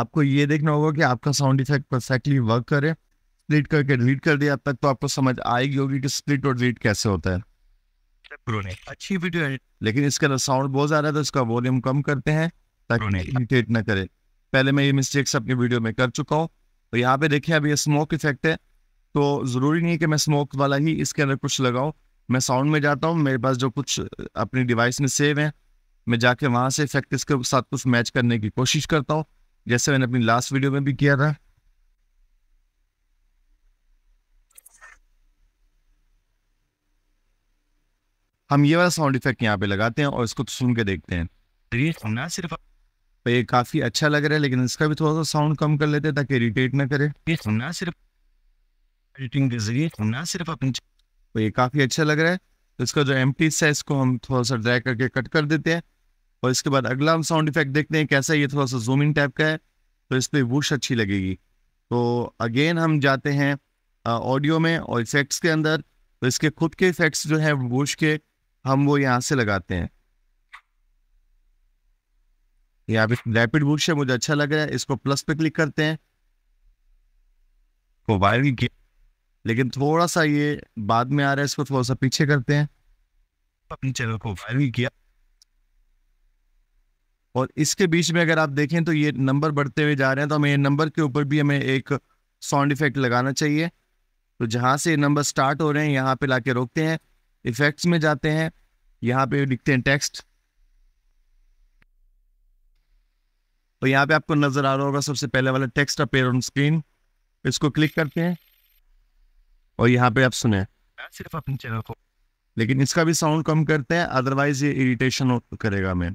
Speaker 1: आपको ये देखना होगा कि आपका साउंड इफेक्ट परफेक्टली वर्क करे स्प्लिट करके डिलीट कर दिया तक तो आपको समझ आएगी होगी कि स्प्लिट और डिलीट कैसे होता है अच्छी वीडियो है लेकिन इसके अंदर साउंड बहुत ज़्यादा है तो इसका वॉल्यूम कम करते हैं ताकि इरिटेट ना करे पहले मैं ये मिस्टेक्स अपनी वीडियो में कर चुका हूँ तो यहाँ पे देखिए अब ये स्मोक इफेक्ट है तो ज़रूरी नहीं है कि मैं स्मोक वाला ही इसके अंदर कुछ लगाऊ मैं साउंड में जाता हूँ मेरे पास जो कुछ अपनी डिवाइस में सेव है मैं जाके वहां से इफेक्ट इसके साथ कुछ मैच करने की कोशिश करता हूँ जैसे मैंने अपनी लास्ट वीडियो में भी किया था हम ये वाला साउंड इफेक्ट यहाँ पे लगाते हैं और इसको तो सुन के देखते हैं तो सिर्फ तो ये काफी अच्छा लग रहा है लेकिन इसका भी थोड़ा सा साउंड कम कर लेते हैं ताकि इरिटेट ना करे ना सिर्फ एडिटिंग के जरिए सुनना सिर्फ अपनी तो ये काफी अच्छा लग रहा है तो इसका जो एम्प्टी साइज को हम थोड़ा सा ड्राई करके कट कर देते हैं और इसके बाद अगला हम साउंड इफेक्ट देखते हैं कैसा है ये थोड़ा सा जूमिंग टाइप का है तो इस पर वुश अच्छी लगेगी तो अगेन हम जाते हैं ऑडियो में और इफेक्ट्स के अंदर तो इसके खुद के इफेक्ट्स जो है वुश के हम वो यहाँ से लगाते हैं यहाँ पे रैपिड वुश है मुझे अच्छा लग रहा है इसको प्लस पे क्लिक करते हैं को किया लेकिन थोड़ा सा ये बाद में आ रहा है इसको थोड़ा सा पीछे करते हैं अपने चैनल को वायरल किया और इसके बीच में अगर आप देखें तो ये नंबर बढ़ते हुए जा रहे हैं तो हमें नंबर के ऊपर भी हमें एक साउंड इफेक्ट लगाना चाहिए तो जहाँ से नंबर स्टार्ट हो रहे हैं यहाँ पे लाके रोकते हैं इफेक्ट्स में जाते हैं यहाँ पे लिखते हैं टेक्स्ट तो यहाँ पे आपको नजर आ रहा होगा सबसे पहले वाला टेक्स्ट अपेयर ऑन स्क्रीन इसको क्लिक करते हैं और यहाँ पे आप सुने सिर्फ अपने चैनल को लेकिन इसका भी साउंड कम करते हैं अदरवाइज ये इरिटेशन करेगा हमें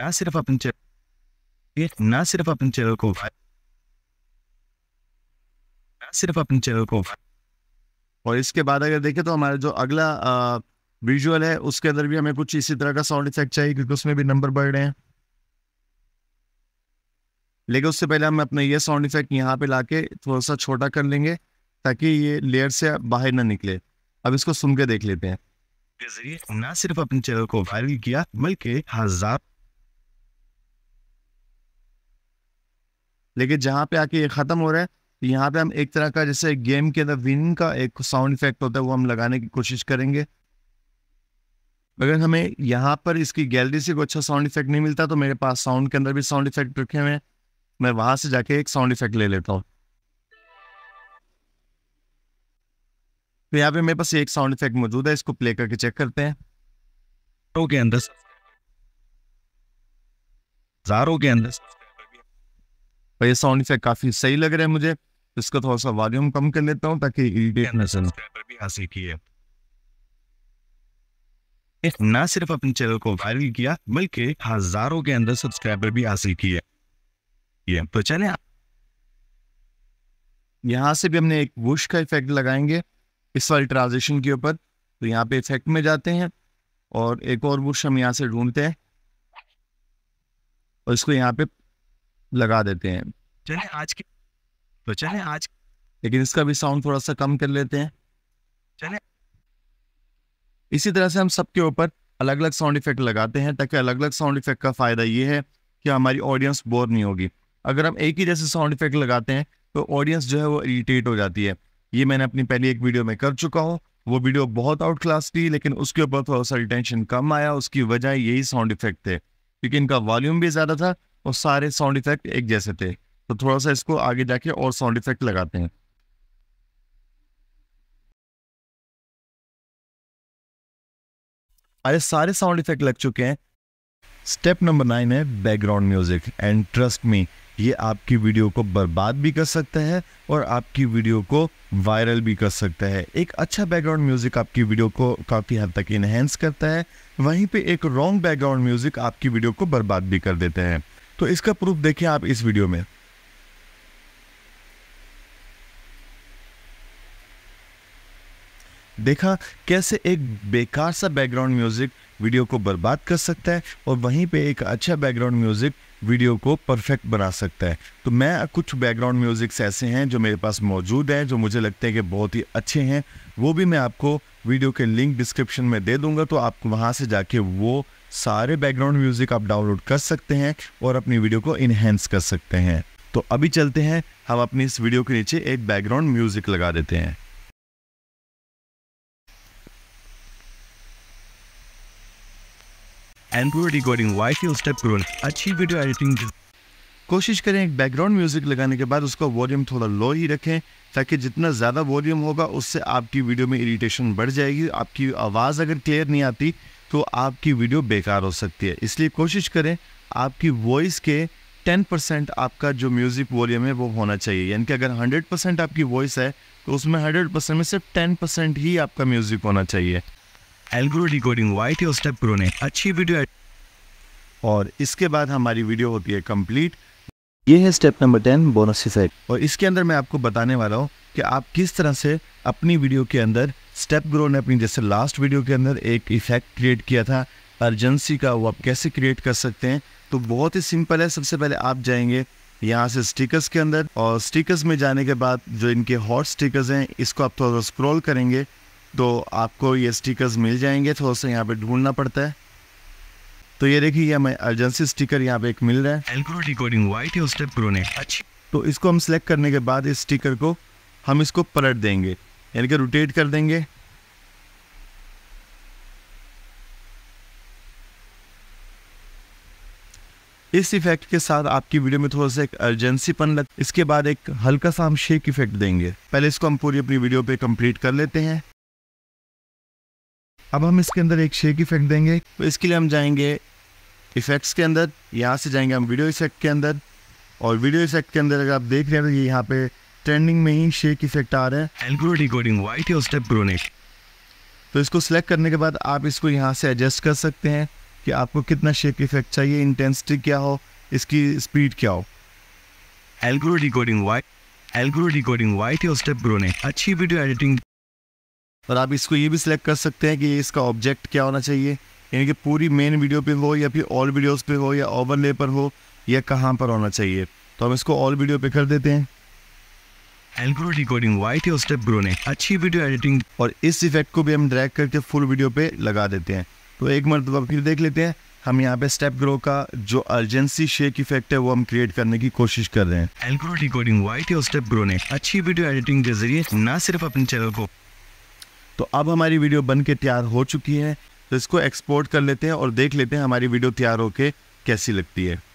Speaker 1: ना सिर्फ अपने चैनल ना सिर्फ अपने चैनल को ना सिर्फ अपने चैनल को और इसके बाद अगर देखें तो हमारा जो अगला विजुअल है उसके अंदर भी हमें कुछ इसी तरह का साउंड इफेक्ट चाहिए क्योंकि उसमें भी नंबर बढ़ रहे हैं लेकिन उससे पहले हम अपना ये साउंड इफेक्ट यहाँ पे लाके थोड़ा सा छोटा कर लेंगे ताकि ये लेयर से बाहर ना निकले अब इसको सुन के देख लेते हैं ना सिर्फ अपने चैनल को वायरल किया बल्कि हजार लेकिन जहाँ पे आके ये ख़त्म हो रहा है तो यहाँ पे हम एक तरह का जैसे गेम के अंदर विन का एक साउंड इफेक्ट होता है वो हम लगाने की कोशिश करेंगे अगर हमें यहाँ पर इसकी गैलरी से कोई अच्छा साउंड इफेक्ट नहीं मिलता तो मेरे पास साउंड के अंदर भी साउंड इफेक्ट रखे हुए हैं मैं वहाँ से जाके एक साउंड इफेक्ट ले लेता हूँ तो यहाँ पे मेरे पास एक साउंड इफेक्ट मौजूद है इसको प्ले करके चेक करते हैं के अंदर के अंदर और ये साउंड इफेक्ट काफी सही लग रहा है मुझे इसको थोड़ा सा वॉल्यूम कम कर लेता हूँ ताकि भी न सिर्फ अपने चैनल को वायरल किया बल्कि हजारों के अंदर सब्सक्राइबर भी हासिल किए तो चले यहां से भी हमने एक वुश का इफेक्ट लगाएंगे इस वाली ट्रांजेक्शन के ऊपर तो यहाँ पे इफेक्ट में जाते हैं और एक और वुश हम यहाँ से ढूंढते हैं और इसको यहाँ पे लगा देते हैं चले आज के तो चले आज लेकिन इसका भी साउंड थोड़ा सा कम कर लेते हैं चले इसी तरह से हम सबके ऊपर अलग अलग साउंड इफेक्ट लगाते हैं ताकि अलग अलग साउंड इफेक्ट का फ़ायदा ये है कि हमारी ऑडियंस बोर नहीं होगी अगर हम एक ही जैसे साउंड इफेक्ट लगाते हैं तो ऑडियंस जो है वो इरीटेट हो जाती है ये मैंने अपनी पहली एक वीडियो में कर चुका हूँ वो वीडियो बहुत आउट क्लास थी लेकिन उसके ऊपर थोड़ा सा टेंशन कम आया उसकी वजह यही साउंड इफेक्ट थे क्योंकि इनका वॉल्यूम भी ज़्यादा था और सारे साउंड इफेक्ट एक जैसे थे तो थोड़ा सा इसको आगे जाके और साउंड इफेक्ट लगाते हैं अरे सारे साउंड इफेक्ट लग चुके हैं स्टेप नंबर नाइन है background music and trust me ये आपकी वीडियो को बर्बाद भी कर सकता है और आपकी वीडियो को वायरल भी कर सकता है एक अच्छा बैकग्राउंड म्यूजिक आपकी वीडियो को काफ़ी हद तक इनहेंस करता है वहीं पे एक रॉन्ग बैकग्राउंड म्यूजिक आपकी वीडियो को बर्बाद भी कर देते हैं तो इसका प्रूफ देखिए आप इस वीडियो में देखा कैसे एक बेकार सा बैकग्राउंड म्यूजिक वीडियो को बर्बाद कर सकता है और वहीं पे एक अच्छा बैकग्राउंड म्यूजिक वीडियो को परफेक्ट बना सकता है तो मैं कुछ बैकग्राउंड म्यूजिक्स ऐसे हैं जो मेरे पास मौजूद हैं जो मुझे लगते हैं कि बहुत ही अच्छे हैं वो भी मैं आपको वीडियो के लिंक डिस्क्रिप्शन में दे दूंगा तो आप वहाँ से जाके वो सारे बैकग्राउंड म्यूज़िक आप डाउनलोड कर सकते हैं और अपनी वीडियो को इनहेंस कर सकते हैं तो अभी चलते हैं हम अपनी इस वीडियो के नीचे एक बैकग्राउंड म्यूज़िक लगा देते हैं एंड्रॉइड रिकॉर्डिंग वाइफ स्टेप अच्छी वीडियो एडिटिंग कोशिश करें एक बैकग्राउंड म्यूज़िक लगाने के बाद उसका वॉल्यूम थोड़ा लो ही रखें ताकि जितना ज़्यादा वॉल्यूम होगा उससे आपकी वीडियो में इरिटेशन बढ़ जाएगी आपकी आवाज़ अगर क्लियर नहीं आती तो आपकी वीडियो बेकार हो सकती है इसलिए कोशिश करें आपकी वॉइस के 10% आपका जो म्यूज़िक वॉल्यूम है वो होना चाहिए यानी कि अगर 100% आपकी वॉइस है तो उसमें 100% में सिर्फ 10% ही आपका म्यूज़िक होना चाहिए एल्ग्रो रिकॉर्डिंग वाइट और स्टेप प्रो ने अच्छी वीडियो और इसके बाद हमारी वीडियो होती है कंप्लीट ये है step number ten bonus side और इसके अंदर मैं आपको बताने वाला हूँ कि आप किस तरह से अपनी वीडियो के अंदर स्टेप ग्रो ने अपनी जैसे लास्ट वीडियो के अंदर एक इफेक्ट क्रिएट किया था अर्जेंसी का वो आप कैसे क्रिएट कर सकते हैं तो बहुत ही सिंपल है सबसे पहले आप जाएंगे यहाँ से स्टिकर्स के अंदर और स्टिकर्स में जाने के बाद जो इनके हॉट स्टिकर्स हैं इसको आप थोड़ा सा स्क्रॉल करेंगे तो आपको ये स्टिकर्स मिल जाएंगे थोड़ा सा यहाँ पे ढूंढना पड़ता है तो ये देखिए ये हमें अर्जेंसी स्टिकर यहाँ पे एक मिल रहा है एल्ग्रो वाइट है ने तो इसको हम सेलेक्ट करने के बाद इस स्टिकर को हम इसको पलट देंगे यानी कि रोटेट कर देंगे इस इफेक्ट के साथ आपकी वीडियो में थोड़ा सा एक अर्जेंसीपन लग इसके बाद एक हल्का सा हम शेक इफेक्ट देंगे पहले इसको हम पूरी अपनी वीडियो पे कंप्लीट कर लेते हैं अब हम इसके अंदर एक शेक इफेक्ट देंगे तो इसके लिए हम जाएंगे इफेक्ट्स के अंदर यहाँ से जाएंगे हम वीडियो इफेक्ट के अंदर और वीडियो इफेक्ट के अंदर अगर आप देख रहे हैं तो ये यहाँ पे ट्रेंडिंग में ही शेक इफेक्ट आ रहा है एल्ग्रो डिकोडिंग वाइट या स्टेप क्रोनिक तो इसको सिलेक्ट करने के बाद आप इसको यहाँ से एडजस्ट कर सकते हैं कि आपको कितना शेक इफेक्ट चाहिए इंटेंसिटी क्या हो इसकी स्पीड क्या हो एल्ग्रो रिकॉर्डिंग वाइट एल्ग्रो रिकॉर्डिंग वाइट या स्टेप ग्रोने अच्छी वीडियो एडिटिंग और आप इसको ये भी सिलेक्ट कर सकते हैं कि इसका ऑब्जेक्ट क्या होना चाहिए यानी कि पूरी मेन वीडियो पे हो या फिर ऑल वीडियोस पे हो या ओवरले पर हो या कहाँ पर होना चाहिए तो हम इसको ऑल वीडियो पे कर देते हैं एल्गोरिथम रिकॉर्डिंग वाइट या स्टेप ग्रो ने अच्छी वीडियो एडिटिंग और इस इफेक्ट को भी हम ड्रैग करके फुल वीडियो पे लगा देते हैं तो एक मरतबा फिर देख लेते हैं हम यहाँ पे स्टेप ग्रो का जो अर्जेंसी शेक इफेक्ट है वो हम क्रिएट करने की कोशिश कर रहे हैं एल्गोरो रिकॉर्डिंग वाइट है स्टेप ग्रो ने अच्छी वीडियो एडिटिंग के जरिए ना सिर्फ अपने चैनल को तो अब हमारी वीडियो बन के तैयार हो चुकी है तो इसको एक्सपोर्ट कर लेते हैं और देख लेते हैं हमारी वीडियो तैयार होके कैसी लगती है